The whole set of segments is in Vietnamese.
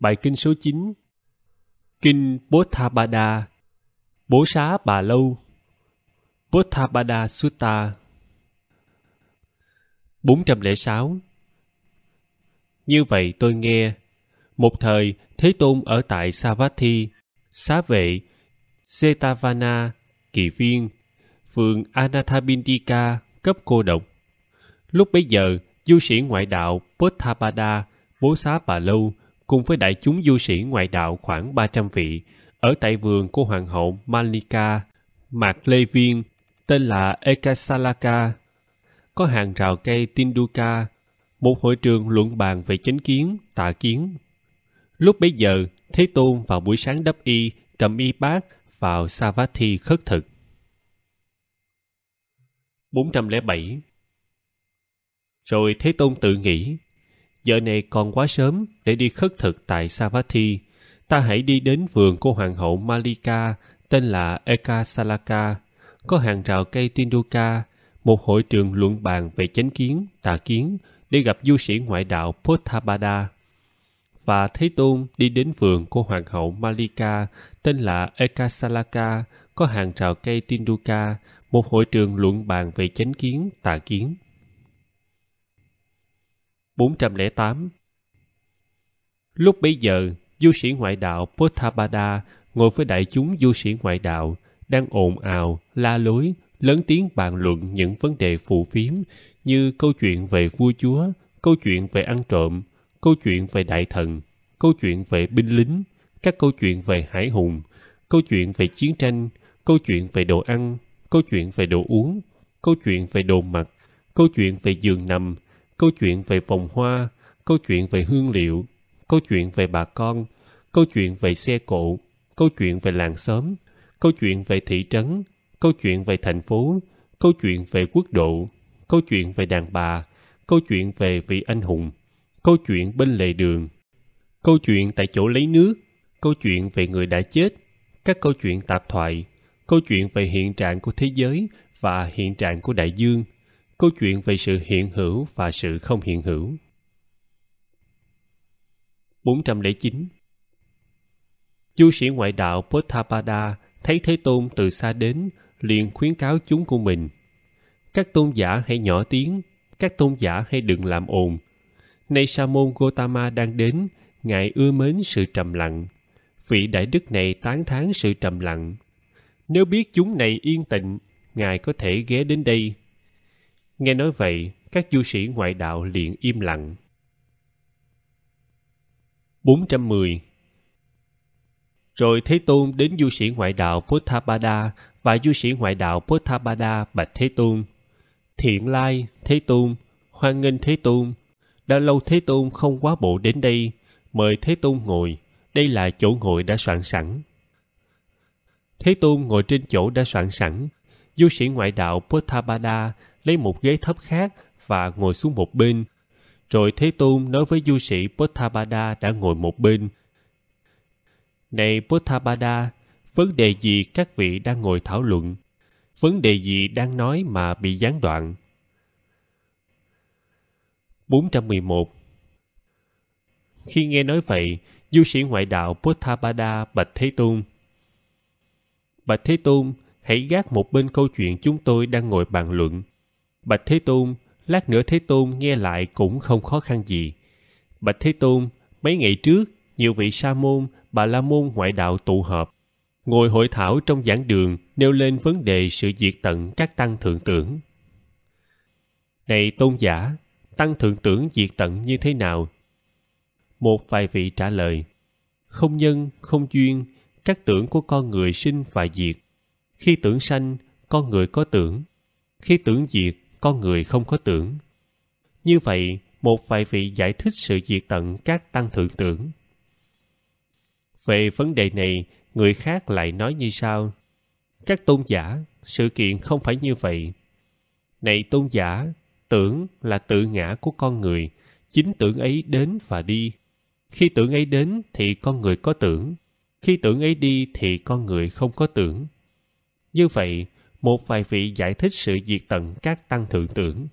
Bài kinh số 9 Kinh Bodhapada Bố xá Bà Lâu Bodhapada Sutta 406 Như vậy tôi nghe Một thời Thế Tôn ở tại Savatthi Xá Vệ Setavana Kỳ Viên Phường Anathabindika Cấp Cô Độc Lúc bấy giờ Du sĩ ngoại đạo Bodhapada Bố xá Bà Lâu cùng với đại chúng du sĩ ngoại đạo khoảng 300 vị ở tại vườn của hoàng hậu Malika Mạc Lê Viên tên là Ekasalaka có hàng rào cây Tinduka một hội trường luận bàn về chánh kiến, tà kiến. Lúc bấy giờ, Thế Tôn vào buổi sáng đắp y, cầm y bát vào Savatthi khất thực. 407 Rồi Thế Tôn tự nghĩ, giờ này còn quá sớm để đi khất thực tại Savatthi. Ta hãy đi đến vườn của hoàng hậu Malika tên là Ekasalaka, có hàng rào cây Tinduka, một hội trường luận bàn về chánh kiến, tà kiến để gặp du sĩ ngoại đạo Pottabada. Và Thế Tôn đi đến vườn của hoàng hậu Malika tên là Ekasalaka, có hàng rào cây Tinduka, một hội trường luận bàn về chánh kiến, tà kiến. 408 Lúc bấy giờ, du sĩ ngoại đạo Puthabada ngồi với đại chúng du sĩ ngoại đạo đang ồn ào, la lối, lớn tiếng bàn luận những vấn đề phù phiếm như câu chuyện về vua chúa, câu chuyện về ăn trộm, câu chuyện về đại thần, câu chuyện về binh lính, các câu chuyện về hải hùng, câu chuyện về chiến tranh, câu chuyện về đồ ăn, câu chuyện về đồ uống, câu chuyện về đồ mặc, câu chuyện về giường nằm, câu chuyện về vòng hoa, câu chuyện về hương liệu, câu chuyện về bà con, câu chuyện về xe cộ, câu chuyện về làng xóm, câu chuyện về thị trấn, câu chuyện về thành phố, câu chuyện về quốc độ, câu chuyện về đàn bà, câu chuyện về vị anh hùng, câu chuyện bên lề đường, câu chuyện tại chỗ lấy nước, câu chuyện về người đã chết, các câu chuyện tạp thoại, câu chuyện về hiện trạng của thế giới và hiện trạng của đại dương – câu chuyện về sự hiện hữu và sự không hiện hữu. 409 Du sĩ ngoại đạo Pottapada thấy Thế Tôn từ xa đến, liền khuyến cáo chúng của mình. Các tôn giả hãy nhỏ tiếng, các tôn giả hãy đừng làm ồn. Nay Sa môn Gotama đang đến, ngài ưa mến sự trầm lặng. Vị đại đức này tán thán sự trầm lặng. Nếu biết chúng này yên tịnh, ngài có thể ghé đến đây Nghe nói vậy, các du sĩ ngoại đạo liền im lặng. 410 Rồi Thế Tôn đến du sĩ ngoại đạo puthapada và du sĩ ngoại đạo puthapada bạch Thế Tôn. Thiện lai, Thế Tôn, hoan nghênh Thế Tôn. Đã lâu Thế Tôn không quá bộ đến đây, mời Thế Tôn ngồi. Đây là chỗ ngồi đã soạn sẵn. Thế Tôn ngồi trên chỗ đã soạn sẵn. Du sĩ ngoại đạo puthapada lấy một ghế thấp khác và ngồi xuống một bên. Rồi Thế Tôn nói với du sĩ Pottabada đã ngồi một bên. Này Pottabada, vấn đề gì các vị đang ngồi thảo luận? Vấn đề gì đang nói mà bị gián đoạn? 411 Khi nghe nói vậy, du sĩ ngoại đạo Pottabada bạch Thế Tôn. Bạch Thế Tôn, hãy gác một bên câu chuyện chúng tôi đang ngồi bàn luận – Bạch Thế Tôn, lát nữa Thế Tôn nghe lại cũng không khó khăn gì. Bạch Thế Tôn, mấy ngày trước, nhiều vị sa môn, bà la môn ngoại đạo tụ họp, ngồi hội thảo trong giảng đường nêu lên vấn đề sự diệt tận các tăng thượng tưởng. Này tôn giả, tăng thượng tưởng diệt tận như thế nào? Một vài vị trả lời, không nhân, không duyên, các tưởng của con người sinh và diệt. Khi tưởng sanh, con người có tưởng. Khi tưởng diệt, con người không có tưởng. Như vậy, một vài vị giải thích sự diệt tận các tăng thượng tưởng. Về vấn đề này, người khác lại nói như sau. Các tôn giả, sự kiện không phải như vậy. Này tôn giả, tưởng là tự ngã của con người, chính tưởng ấy đến và đi. Khi tưởng ấy đến thì con người có tưởng, khi tưởng ấy đi thì con người không có tưởng. Như vậy, một vài vị giải thích sự diệt tận các tăng thượng tưởng.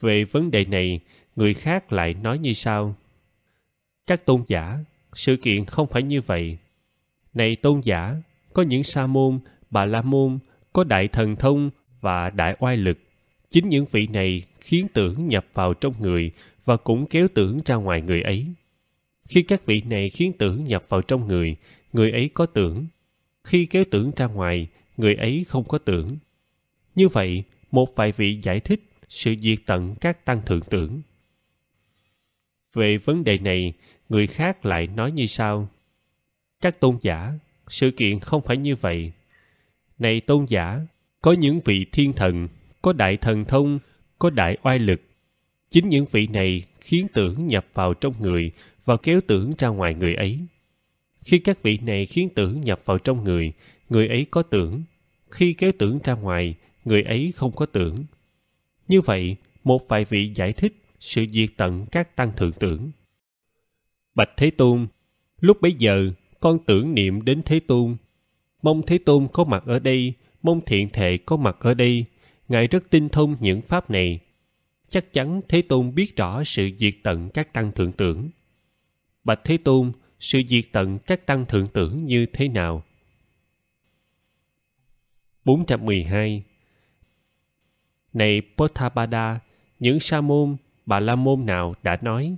Về vấn đề này, người khác lại nói như sau. Các tôn giả, sự kiện không phải như vậy. Này tôn giả, có những sa môn, bà la môn, có đại thần thông và đại oai lực. Chính những vị này khiến tưởng nhập vào trong người và cũng kéo tưởng ra ngoài người ấy. Khi các vị này khiến tưởng nhập vào trong người, người ấy có tưởng. Khi kéo tưởng ra ngoài, người ấy không có tưởng. Như vậy, một vài vị giải thích sự diệt tận các tăng thượng tưởng. Về vấn đề này, người khác lại nói như sau. Các tôn giả, sự kiện không phải như vậy. Này tôn giả, có những vị thiên thần, có đại thần thông, có đại oai lực. Chính những vị này khiến tưởng nhập vào trong người và kéo tưởng ra ngoài người ấy. Khi các vị này khiến tưởng nhập vào trong người, người ấy có tưởng. Khi kéo tưởng ra ngoài, người ấy không có tưởng. Như vậy, một vài vị giải thích sự diệt tận các tăng thượng tưởng. Bạch Thế Tôn, lúc bấy giờ con tưởng niệm đến Thế Tôn. Mong Thế Tôn có mặt ở đây, mong thiện thệ có mặt ở đây. Ngài rất tinh thông những pháp này. Chắc chắn Thế Tôn biết rõ sự diệt tận các tăng thượng tưởng. Bạch Thế Tôn, sự diệt tận các tăng thượng tưởng như thế nào. 412 Này Potapada, những sa môn, bà la môn nào đã nói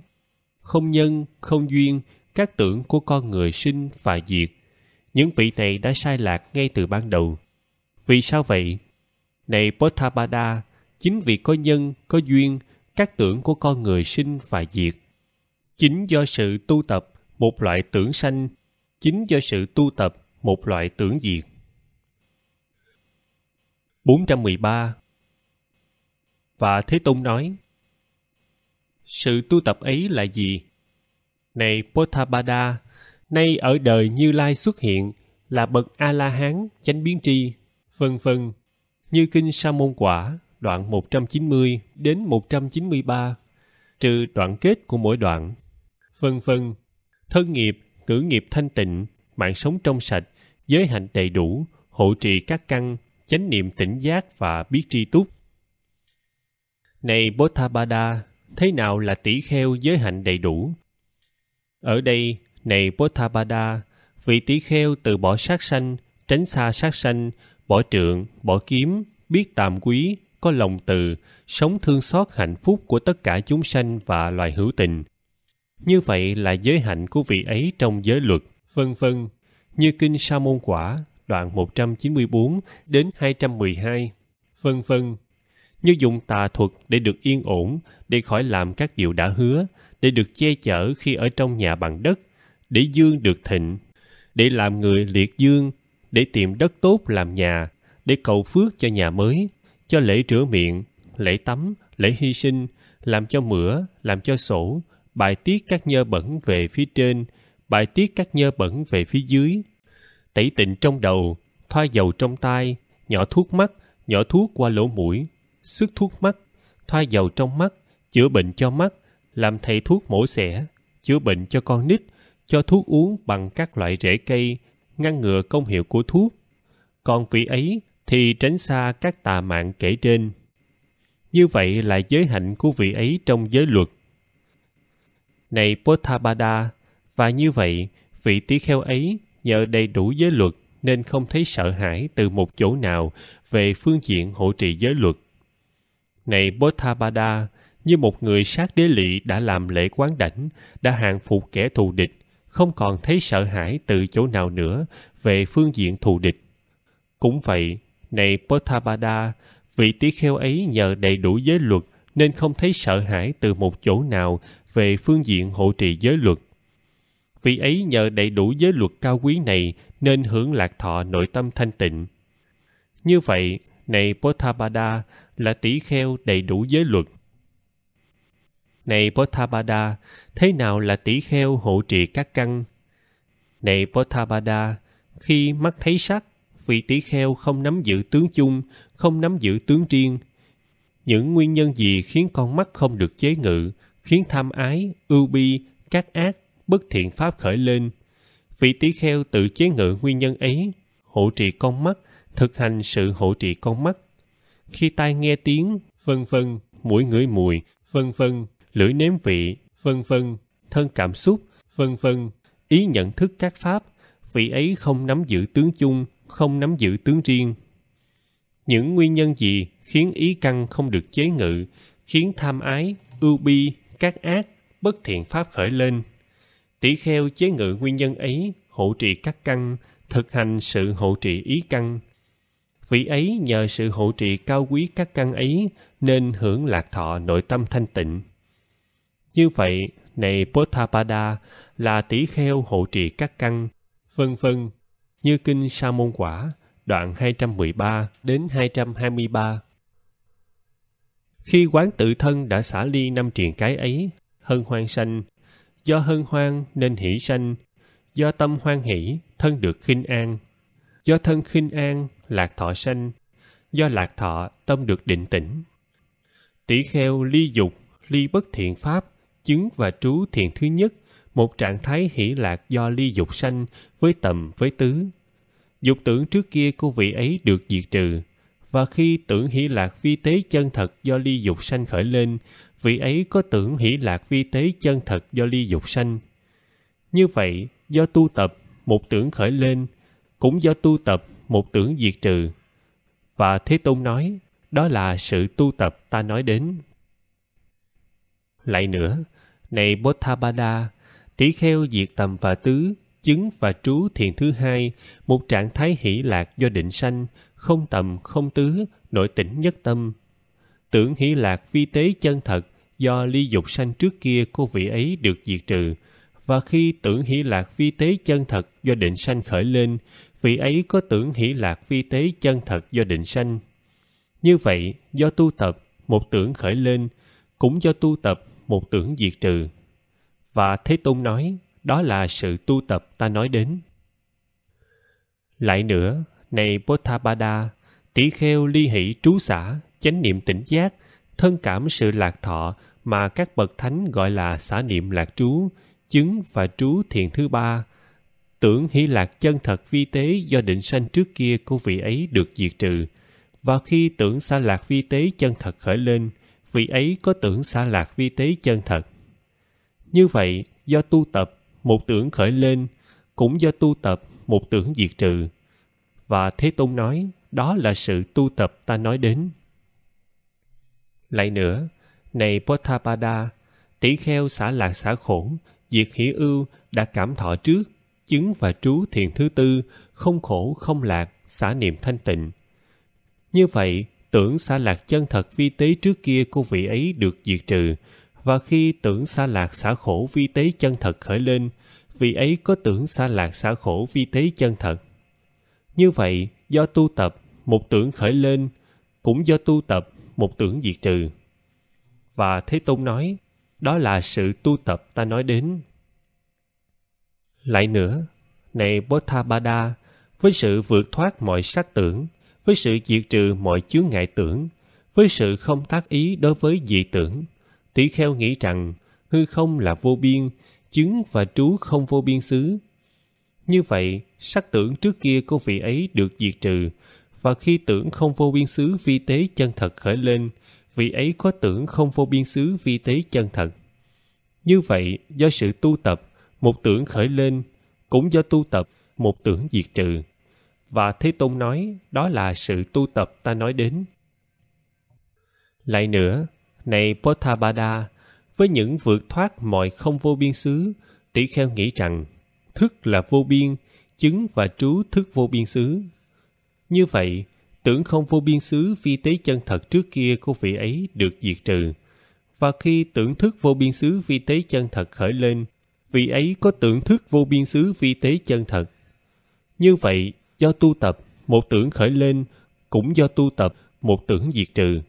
không nhân, không duyên, các tưởng của con người sinh và diệt. Những vị này đã sai lạc ngay từ ban đầu. Vì sao vậy? Này Potapada, chính vì có nhân, có duyên, các tưởng của con người sinh và diệt. Chính do sự tu tập một loại tưởng sanh chính do sự tu tập một loại tưởng diệt. 413 Và Thế Tôn nói Sự tu tập ấy là gì? Này Pottabada, nay ở đời Như Lai xuất hiện là bậc A-la-hán, chánh biến tri, vân vân, như Kinh Sa Môn Quả, đoạn 190 đến 193, trừ đoạn kết của mỗi đoạn, vân vân thân nghiệp, cử nghiệp thanh tịnh, mạng sống trong sạch, giới hạnh đầy đủ, hộ trì các căn, chánh niệm tỉnh giác và biết tri túc. Này Bottabada, thế nào là tỷ kheo giới hạnh đầy đủ? Ở đây, này Bottabada, vị tỷ kheo từ bỏ sát sanh, tránh xa sát sanh, bỏ trượng, bỏ kiếm, biết tạm quý, có lòng từ, sống thương xót hạnh phúc của tất cả chúng sanh và loài hữu tình, như vậy là giới hạnh của vị ấy trong giới luật vân vân như kinh sa môn quả đoạn 194 đến 212 vân vân như dùng tà thuật để được yên ổn để khỏi làm các điều đã hứa để được che chở khi ở trong nhà bằng đất để dương được thịnh để làm người liệt dương để tìm đất tốt làm nhà để cầu phước cho nhà mới cho lễ rửa miệng lễ tắm lễ hy sinh làm cho mửa làm cho sổ bài tiết các nhơ bẩn về phía trên, bài tiết các nhơ bẩn về phía dưới. Tẩy tịnh trong đầu, thoa dầu trong tai, nhỏ thuốc mắt, nhỏ thuốc qua lỗ mũi, sức thuốc mắt, thoa dầu trong mắt, chữa bệnh cho mắt, làm thầy thuốc mổ xẻ, chữa bệnh cho con nít, cho thuốc uống bằng các loại rễ cây, ngăn ngừa công hiệu của thuốc. Còn vị ấy thì tránh xa các tà mạng kể trên. Như vậy là giới hạnh của vị ấy trong giới luật này Potabada, và như vậy, vị tỷ kheo ấy nhờ đầy đủ giới luật nên không thấy sợ hãi từ một chỗ nào về phương diện hộ trì giới luật. Này Potabada, như một người sát đế lỵ đã làm lễ quán đảnh, đã hàng phục kẻ thù địch, không còn thấy sợ hãi từ chỗ nào nữa về phương diện thù địch. Cũng vậy, này Potabada, vị tỷ kheo ấy nhờ đầy đủ giới luật nên không thấy sợ hãi từ một chỗ nào về phương diện hộ trì giới luật. Vì ấy nhờ đầy đủ giới luật cao quý này nên hưởng lạc thọ nội tâm thanh tịnh. Như vậy, này Pottabada là tỷ kheo đầy đủ giới luật. Này Pottabada, thế nào là tỷ kheo hộ trì các căn? Này Pottabada, khi mắt thấy sắc, vị tỷ kheo không nắm giữ tướng chung, không nắm giữ tướng riêng. Những nguyên nhân gì khiến con mắt không được chế ngự, khiến tham ái, ưu bi, các ác, bất thiện pháp khởi lên. Vị tỷ kheo tự chế ngự nguyên nhân ấy, hộ trì con mắt, thực hành sự hộ trì con mắt. Khi tai nghe tiếng, vân vân, mũi ngửi mùi, vân vân, lưỡi nếm vị, vân vân, thân cảm xúc, vân vân, ý nhận thức các pháp, vị ấy không nắm giữ tướng chung, không nắm giữ tướng riêng. Những nguyên nhân gì khiến ý căn không được chế ngự, khiến tham ái, ưu bi, các ác bất thiện pháp khởi lên tỷ kheo chế ngự nguyên nhân ấy hộ trì các căn thực hành sự hộ trì ý căn vị ấy nhờ sự hộ trì cao quý các căn ấy nên hưởng lạc thọ nội tâm thanh tịnh như vậy này Pottapada là tỷ kheo hộ trì các căn vân vân như kinh sa môn quả đoạn 213 đến 223 khi quán tự thân đã xả ly năm triền cái ấy hân hoan sanh do hân hoan nên hỷ sanh do tâm hoan hỷ thân được khinh an do thân khinh an lạc thọ sanh do lạc thọ tâm được định tĩnh tỷ kheo ly dục ly bất thiện pháp chứng và trú thiện thứ nhất một trạng thái hỷ lạc do ly dục sanh với tầm với tứ dục tưởng trước kia của vị ấy được diệt trừ và khi tưởng hỷ lạc vi tế chân thật do ly dục sanh khởi lên vị ấy có tưởng hỷ lạc vi tế chân thật do ly dục sanh như vậy do tu tập một tưởng khởi lên cũng do tu tập một tưởng diệt trừ và thế tôn nói đó là sự tu tập ta nói đến lại nữa này Bottabada, tỷ kheo diệt tầm và tứ, chứng và trú thiền thứ hai, một trạng thái hỷ lạc do định sanh, không tầm không tứ, nội tỉnh nhất tâm. Tưởng hỷ lạc vi tế chân thật do ly dục sanh trước kia cô vị ấy được diệt trừ, và khi tưởng hỷ lạc vi tế chân thật do định sanh khởi lên, vị ấy có tưởng hỷ lạc vi tế chân thật do định sanh. Như vậy, do tu tập, một tưởng khởi lên, cũng do tu tập, một tưởng diệt trừ. Và Thế Tôn nói, đó là sự tu tập ta nói đến. Lại nữa, này Potapada, tỷ kheo ly hỷ trú xã, chánh niệm tỉnh giác, thân cảm sự lạc thọ mà các bậc thánh gọi là xả niệm lạc trú, chứng và trú thiền thứ ba. Tưởng hỷ lạc chân thật vi tế do định sanh trước kia của vị ấy được diệt trừ. Và khi tưởng xa lạc vi tế chân thật khởi lên, vị ấy có tưởng xa lạc vi tế chân thật. Như vậy, do tu tập, một tưởng khởi lên, cũng do tu tập, một tưởng diệt trừ và thế tôn nói đó là sự tu tập ta nói đến lại nữa này potapada tỷ kheo xả lạc xả khổ diệt hỷ ưu đã cảm thọ trước chứng và trú thiền thứ tư không khổ không lạc xả niệm thanh tịnh như vậy tưởng xả lạc chân thật vi tế trước kia của vị ấy được diệt trừ và khi tưởng xa lạc xả khổ vi tế chân thật khởi lên vị ấy có tưởng xa lạc xả khổ vi tế chân thật như vậy, do tu tập, một tưởng khởi lên, cũng do tu tập, một tưởng diệt trừ. Và Thế Tôn nói, đó là sự tu tập ta nói đến. Lại nữa, này Bodhabada, với sự vượt thoát mọi sắc tưởng, với sự diệt trừ mọi chướng ngại tưởng, với sự không tác ý đối với dị tưởng, tỷ kheo nghĩ rằng hư không là vô biên, chứng và trú không vô biên xứ, như vậy, sắc tưởng trước kia của vị ấy được diệt trừ, và khi tưởng không vô biên xứ vi tế chân thật khởi lên, vị ấy có tưởng không vô biên xứ vi tế chân thật. Như vậy, do sự tu tập, một tưởng khởi lên, cũng do tu tập, một tưởng diệt trừ. Và Thế Tôn nói, đó là sự tu tập ta nói đến. Lại nữa, này Pottabada, với những vượt thoát mọi không vô biên xứ, tỷ kheo nghĩ rằng thức là vô biên, chứng và trú thức vô biên xứ. Như vậy, tưởng không vô biên xứ phi tế chân thật trước kia của vị ấy được diệt trừ. Và khi tưởng thức vô biên xứ phi tế chân thật khởi lên, vị ấy có tưởng thức vô biên xứ phi tế chân thật. Như vậy, do tu tập, một tưởng khởi lên, cũng do tu tập, một tưởng diệt trừ.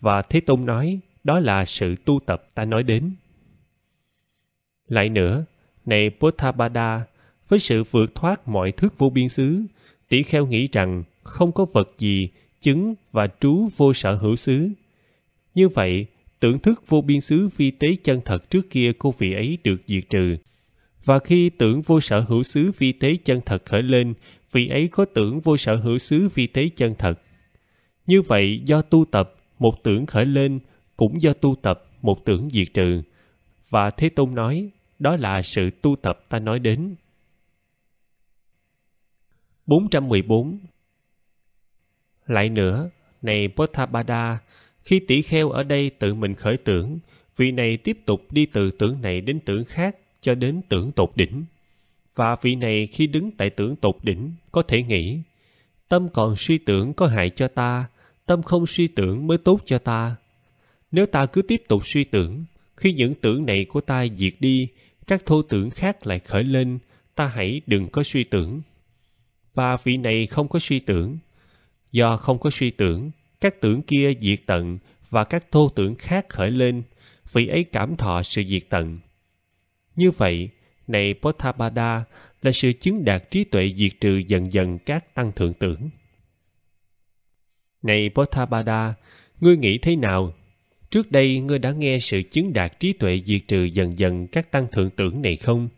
Và Thế Tôn nói, đó là sự tu tập ta nói đến. Lại nữa, này Potabada, với sự vượt thoát mọi thước vô biên xứ, tỷ kheo nghĩ rằng không có vật gì chứng và trú vô sở hữu xứ. Như vậy, tưởng thức vô biên xứ vi tế chân thật trước kia cô vị ấy được diệt trừ. Và khi tưởng vô sở hữu xứ vi tế chân thật khởi lên, vị ấy có tưởng vô sở hữu xứ vi tế chân thật. Như vậy, do tu tập, một tưởng khởi lên, cũng do tu tập, một tưởng diệt trừ. Và Thế Tôn nói, đó là sự tu tập ta nói đến 414 Lại nữa, này Potapada, khi tỷ kheo ở đây tự mình khởi tưởng, vị này tiếp tục đi từ tưởng này đến tưởng khác cho đến tưởng tột đỉnh. Và vị này khi đứng tại tưởng tột đỉnh có thể nghĩ, tâm còn suy tưởng có hại cho ta, tâm không suy tưởng mới tốt cho ta. Nếu ta cứ tiếp tục suy tưởng, khi những tưởng này của ta diệt đi các thô tưởng khác lại khởi lên ta hãy đừng có suy tưởng và vị này không có suy tưởng do không có suy tưởng các tưởng kia diệt tận và các thô tưởng khác khởi lên vị ấy cảm thọ sự diệt tận như vậy này Potapada là sự chứng đạt trí tuệ diệt trừ dần dần các tăng thượng tưởng này Potapada ngươi nghĩ thế nào trước đây ngươi đã nghe sự chứng đạt trí tuệ diệt trừ dần dần các tăng thượng tưởng này không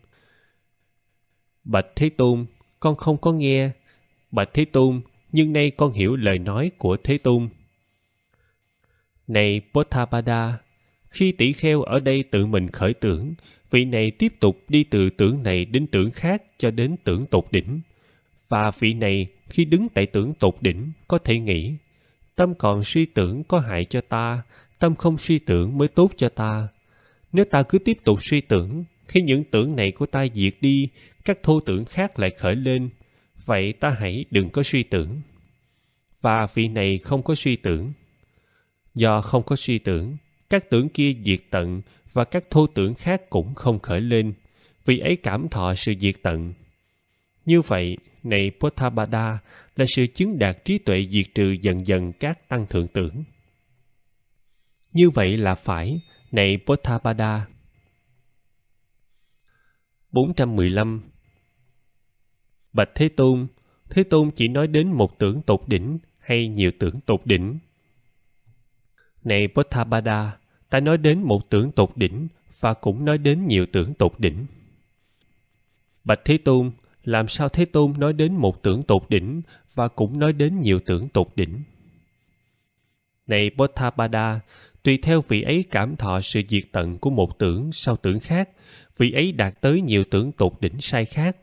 bạch thế tôn con không có nghe bạch thế tôn nhưng nay con hiểu lời nói của thế tôn này potapada khi tỷ kheo ở đây tự mình khởi tưởng vị này tiếp tục đi từ tưởng này đến tưởng khác cho đến tưởng tột đỉnh và vị này khi đứng tại tưởng tột đỉnh có thể nghĩ tâm còn suy tưởng có hại cho ta tâm không suy tưởng mới tốt cho ta. Nếu ta cứ tiếp tục suy tưởng, khi những tưởng này của ta diệt đi, các thô tưởng khác lại khởi lên, vậy ta hãy đừng có suy tưởng. Và vị này không có suy tưởng. Do không có suy tưởng, các tưởng kia diệt tận và các thô tưởng khác cũng không khởi lên, vì ấy cảm thọ sự diệt tận. Như vậy, này Pottabada là sự chứng đạt trí tuệ diệt trừ dần dần các tăng thượng tưởng. Như vậy là phải, này Potapada. 415 Bạch Thế Tôn, Thế Tôn chỉ nói đến một tưởng tột đỉnh hay nhiều tưởng tột đỉnh. Này Potapada, ta nói đến một tưởng tột đỉnh và cũng nói đến nhiều tưởng tột đỉnh. Bạch Thế Tôn, làm sao Thế Tôn nói đến một tưởng tột đỉnh và cũng nói đến nhiều tưởng tột đỉnh? Này Potapada, tùy theo vị ấy cảm thọ sự diệt tận của một tưởng sau tưởng khác vị ấy đạt tới nhiều tưởng tột đỉnh sai khác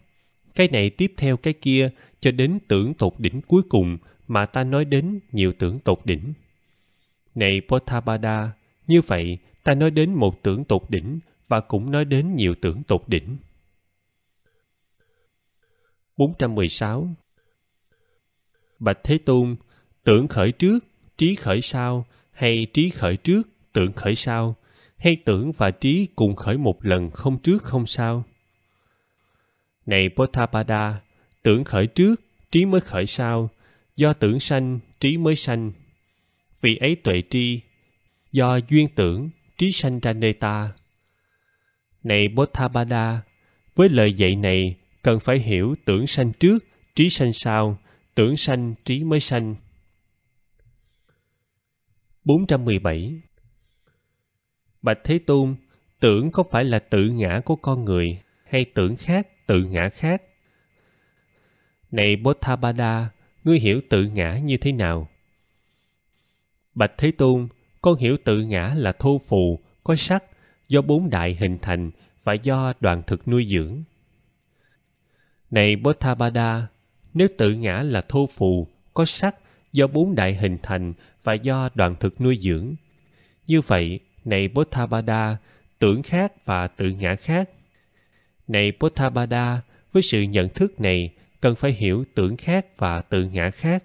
cái này tiếp theo cái kia cho đến tưởng tột đỉnh cuối cùng mà ta nói đến nhiều tưởng tột đỉnh này potabada như vậy ta nói đến một tưởng tột đỉnh và cũng nói đến nhiều tưởng tột đỉnh 416 Bạch Thế Tôn, tưởng khởi trước, trí khởi sau, hay trí khởi trước tưởng khởi sau hay tưởng và trí cùng khởi một lần không trước không sau này Potapada, tưởng khởi trước, trí mới khởi sau, do tưởng sanh, trí mới sanh. Vì ấy tuệ tri, do duyên tưởng, trí sanh ra nơi ta. Này Potapada, với lời dạy này, cần phải hiểu tưởng sanh trước, trí sanh sau, tưởng sanh, trí mới sanh. 417 Bạch Thế Tôn, tưởng có phải là tự ngã của con người hay tưởng khác, tự ngã khác. Này Bottabada, ngươi hiểu tự ngã như thế nào? Bạch Thế Tôn, con hiểu tự ngã là thô phù, có sắc, do bốn đại hình thành và do đoàn thực nuôi dưỡng. Này Bottabada, nếu tự ngã là thô phù, có sắc do bốn đại hình thành và do đoạn thực nuôi dưỡng. Như vậy, này Bodhapada, tưởng khác và tự ngã khác. Này Bodhapada, với sự nhận thức này, cần phải hiểu tưởng khác và tự ngã khác.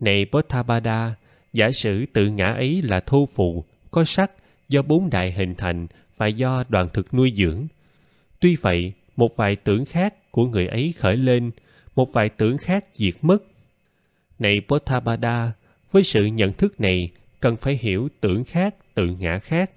Này Bodhapada, giả sử tự ngã ấy là thô phụ, có sắc, do bốn đại hình thành và do đoàn thực nuôi dưỡng. Tuy vậy, một vài tưởng khác của người ấy khởi lên, một vài tưởng khác diệt mất này Potabada, với sự nhận thức này, cần phải hiểu tưởng khác, tự ngã khác,